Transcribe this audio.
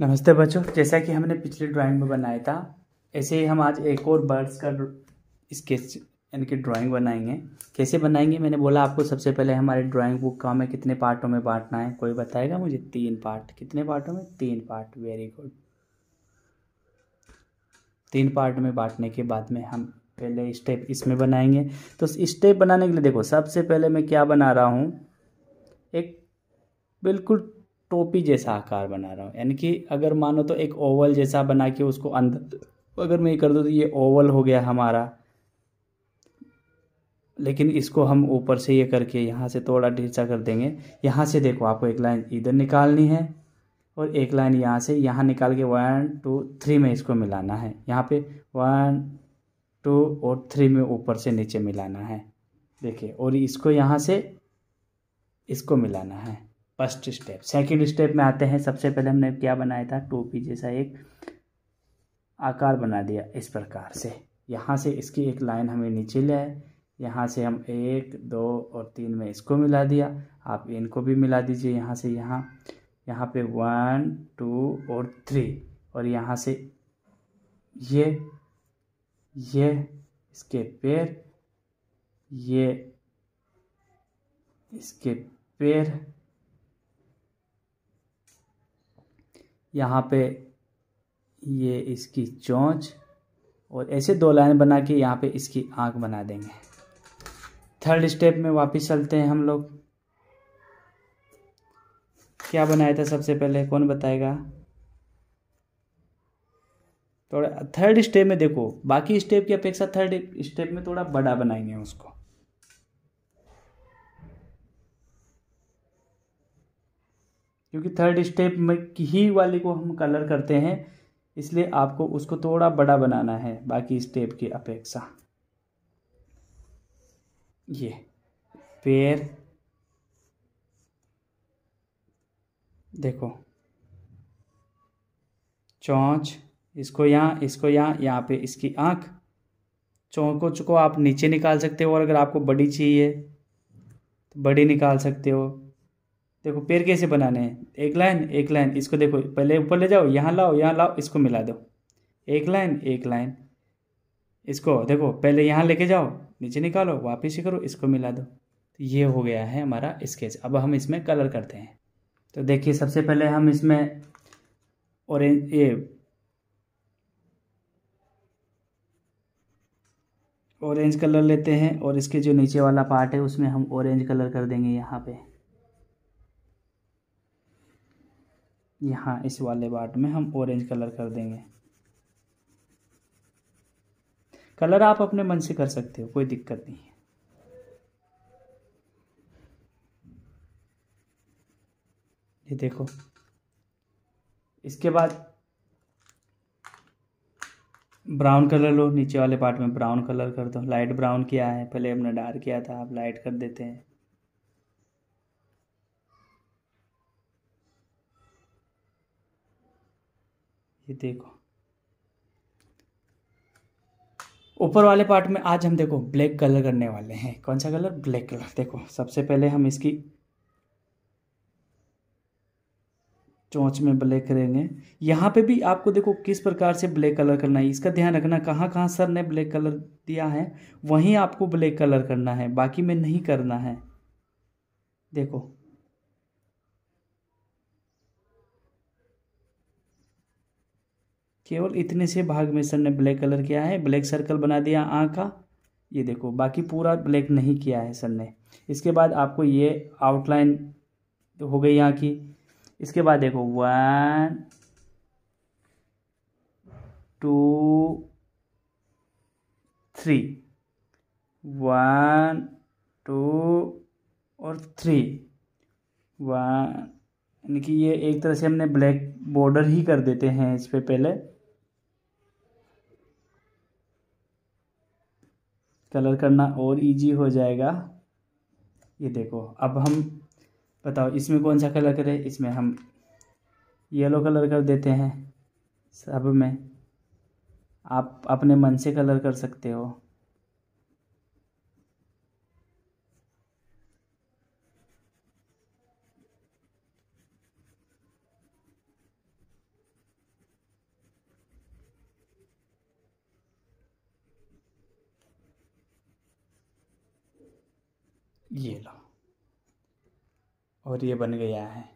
नमस्ते बच्चों जैसा कि हमने पिछले ड्राइंग में बनाया था ऐसे ही हम आज एक और बर्ड्स का स्केच यानी कि ड्राइंग बनाएंगे कैसे बनाएंगे मैंने बोला आपको सबसे पहले हमारे ड्राइंग बुक का हमें कितने पार्टों में बांटना है कोई बताएगा मुझे तीन पार्ट कितने पार्टों में तीन पार्ट वेरी गुड तीन पार्ट में बांटने के बाद में हम पहले स्टेप इसमें बनाएंगे तो स्टेप बनाने के लिए देखो सबसे पहले मैं क्या बना रहा हूँ एक बिल्कुल टोपी जैसा आकार बना रहा हूँ यानी कि अगर मानो तो एक ओवल जैसा बना के उसको अंदर अगर मैं ये कर दूँ तो ये ओवल हो गया हमारा लेकिन इसको हम ऊपर से ये करके यहाँ से थोड़ा ढीचा कर देंगे यहाँ से देखो आपको एक लाइन इधर निकालनी है और एक लाइन यहाँ से यहाँ निकाल के वन टू थ्री में इसको मिलाना है यहाँ पे वन टू और थ्री में ऊपर से नीचे मिलाना है देखिए और इसको यहाँ से इसको मिलाना है फर्स्ट स्टेप सेकंड स्टेप में आते हैं सबसे पहले हमने क्या बनाया था टोपी जैसा एक आकार बना दिया इस प्रकार से यहाँ से इसकी एक लाइन हमें नीचे ले आए यहाँ से हम एक दो और तीन में इसको मिला दिया आप इनको भी मिला दीजिए यहाँ से यहाँ यहाँ पे वन टू और थ्री और यहाँ से ये ये इसके पैर ये इसके पैर यहाँ पे ये इसकी चोंच और ऐसे दो लाइन बना के यहाँ पे इसकी आँख बना देंगे थर्ड स्टेप में वापस चलते हैं हम लोग क्या बनाया था सबसे पहले कौन बताएगा थोड़ा थर्ड स्टेप में देखो बाकी स्टेप की अपेक्षा थर्ड स्टेप में थोड़ा बड़ा बनाएंगे उसको क्योंकि थर्ड स्टेप में ही वाले को हम कलर करते हैं इसलिए आपको उसको थोड़ा बड़ा बनाना है बाकी स्टेप की अपेक्षा ये पैर देखो चौंच इसको यहाँ इसको यहाँ यहाँ पे इसकी आँख चौको को आप नीचे निकाल सकते हो और अगर आपको बड़ी चाहिए तो बड़ी निकाल सकते हो देखो पेड़ कैसे बनाने हैं एक लाइन एक लाइन इसको देखो पहले ऊपर ले जाओ यहाँ लाओ यहाँ लाओ इसको मिला दो एक लाइन एक लाइन इसको देखो पहले यहाँ लेके जाओ नीचे निकालो वापस ही करो इसको मिला दो तो ये हो गया है हमारा स्केच अब हम इसमें कलर करते हैं तो देखिए सबसे पहले हम इसमें ऑरेंज ये ऑरेंज कलर लेते हैं और इसके जो नीचे वाला पार्ट है उसमें हम ऑरेंज कलर कर देंगे यहाँ पे यहाँ इस वाले बाट में हम ऑरेंज कलर कर देंगे कलर आप अपने मन से कर सकते हो कोई दिक्कत नहीं है ये देखो इसके बाद ब्राउन कलर लो नीचे वाले पार्ट में ब्राउन कलर कर दो लाइट ब्राउन किया है पहले हमने डार्क किया था आप लाइट कर देते हैं ये देखो ऊपर वाले पार्ट में आज हम देखो ब्लैक कलर करने वाले हैं कौन सा कलर ब्लैक कलर देखो सबसे पहले हम इसकी चोंच में ब्लैक करेंगे यहाँ पे भी आपको देखो किस प्रकार से ब्लैक कलर करना है इसका ध्यान रखना कहाँ कहाँ सर ने ब्लैक कलर दिया है वहीं आपको ब्लैक कलर करना है बाकी में नहीं करना है देखो केवल इतने से भाग में सर ने ब्लैक कलर किया है ब्लैक सर्कल बना दिया आँख का ये देखो बाकी पूरा ब्लैक नहीं किया है सर ने इसके बाद आपको ये आउटलाइन हो गई यहाँ की इसके बाद देखो one two three one two और थ्री वन यानी कि ये एक तरह से हमने ब्लैक बॉर्डर ही कर देते हैं इस पर पहले कलर करना और इजी हो जाएगा ये देखो अब हम बताओ इसमें कौन सा कलर करें इसमें हम येलो कलर कर देते हैं सब में आप अपने मन से कलर कर सकते हो ये लो और ये बन गया है